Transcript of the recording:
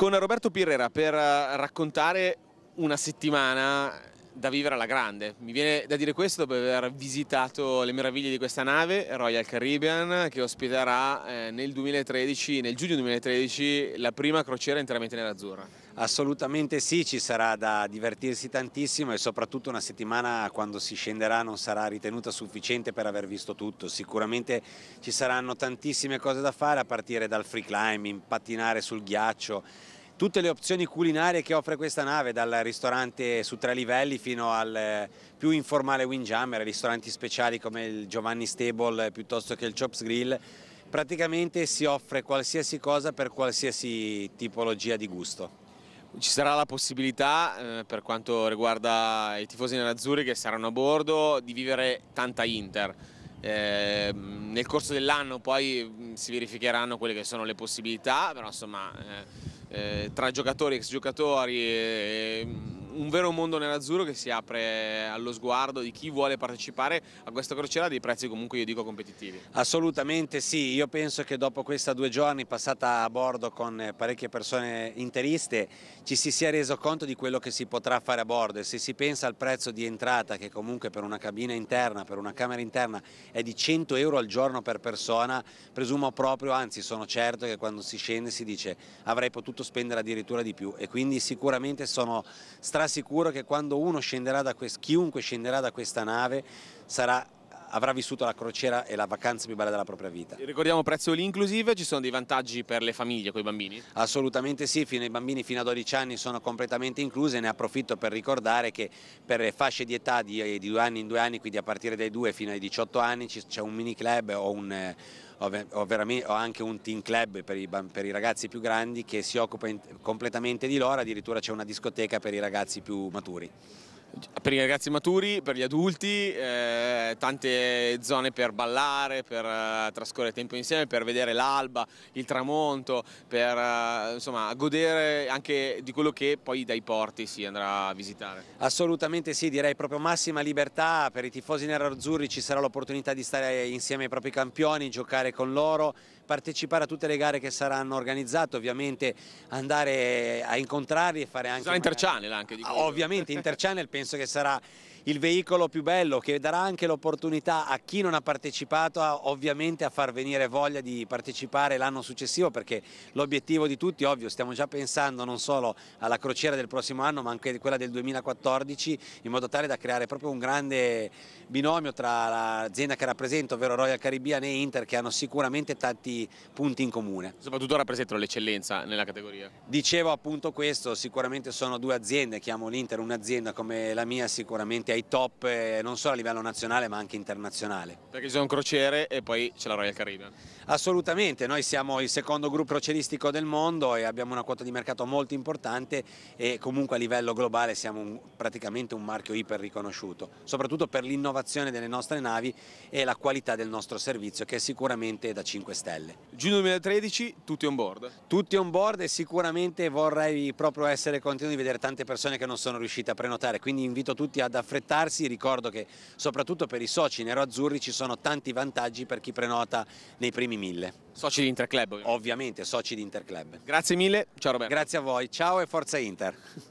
con Roberto Pirrera per eh, raccontare una settimana da vivere alla grande. Mi viene da dire questo dopo aver visitato le meraviglie di questa nave, Royal Caribbean, che ospiterà eh, nel, 2013, nel giugno 2013 la prima crociera interamente nell'azzurra. Assolutamente sì, ci sarà da divertirsi tantissimo e soprattutto una settimana quando si scenderà non sarà ritenuta sufficiente per aver visto tutto. Sicuramente ci saranno tantissime cose da fare a partire dal free climbing, pattinare sul ghiaccio, tutte le opzioni culinarie che offre questa nave, dal ristorante su tre livelli fino al eh, più informale Windjammer, ristoranti speciali come il Giovanni Stable piuttosto che il Chops Grill, praticamente si offre qualsiasi cosa per qualsiasi tipologia di gusto. Ci sarà la possibilità, eh, per quanto riguarda i tifosi nell'Azzurri che saranno a bordo, di vivere tanta Inter. Eh, nel corso dell'anno poi mm, si verificheranno quelle che sono le possibilità, però insomma eh, eh tra giocatori e ex giocatori un vero mondo nell'azzurro che si apre allo sguardo di chi vuole partecipare a questa crociera dei prezzi comunque io dico competitivi. Assolutamente sì, io penso che dopo questa due giorni passata a bordo con parecchie persone interiste ci si sia reso conto di quello che si potrà fare a bordo e se si pensa al prezzo di entrata che comunque per una cabina interna, per una camera interna è di 100 euro al giorno per persona, presumo proprio, anzi sono certo che quando si scende si dice avrei potuto spendere addirittura di più e quindi sicuramente sono straordinario sicuro che quando uno scenderà da questo, chiunque scenderà da questa nave sarà avrà vissuto la crociera e la vacanza più bella della propria vita. Ricordiamo prezzo l'inclusive, ci sono dei vantaggi per le famiglie con i bambini? Assolutamente sì, i bambini fino a 12 anni sono completamente inclusi e ne approfitto per ricordare che per le fasce di età di, di due anni in due anni, quindi a partire dai 2 fino ai 18 anni c'è un mini club o un ho, anche un team club per i, per i, ragazzi più grandi che si occupa in, completamente di loro, addirittura c'è una discoteca per i ragazzi più maturi per i ragazzi maturi, per gli adulti, eh, tante zone per ballare, per eh, trascorrere tempo insieme, per vedere l'alba, il tramonto, per eh, insomma, godere anche di quello che poi dai porti si andrà a visitare. Assolutamente sì, direi proprio massima libertà, per i tifosi nerazzurri ci sarà l'opportunità di stare insieme ai propri campioni, giocare con loro, partecipare a tutte le gare che saranno organizzate, ovviamente andare a incontrarli e fare anche... Sarà interchannel anche di ah, quello. Ovviamente interchannel penso che sarà il veicolo più bello che darà anche l'opportunità a chi non ha partecipato a, ovviamente a far venire voglia di partecipare l'anno successivo perché l'obiettivo di tutti, ovvio, stiamo già pensando non solo alla crociera del prossimo anno ma anche quella del 2014 in modo tale da creare proprio un grande binomio tra l'azienda che rappresento, ovvero Royal Caribbean e Inter che hanno sicuramente tanti punti in comune. Soprattutto rappresentano l'eccellenza nella categoria. Dicevo appunto questo, sicuramente sono due aziende, chiamo l'Inter un'azienda come la mia sicuramente piazzati ai top eh, non solo a livello nazionale ma anche internazionale. Perché c'è un crociere e poi c'è la Royal Caribbean. Assolutamente, noi siamo il secondo gruppo croceristico del mondo e abbiamo una quota di mercato molto importante e comunque a livello globale siamo un, praticamente un marchio iper riconosciuto, soprattutto per l'innovazione delle nostre navi e la qualità del nostro servizio che è sicuramente da 5 stelle. Giugno 2013 tutti on board? Tutti on board e sicuramente vorrei proprio essere contento di vedere tante persone che non sono riuscite a prenotare, quindi invito tutti ad affrettare aspettarsi, ricordo che soprattutto per i soci nero-azzurri ci sono tanti vantaggi per chi prenota nei primi mille. Soci di Interclub? Ovviamente, ovviamente soci di Interclub. Grazie mille, ciao Roberto. Grazie a voi, ciao e forza Inter.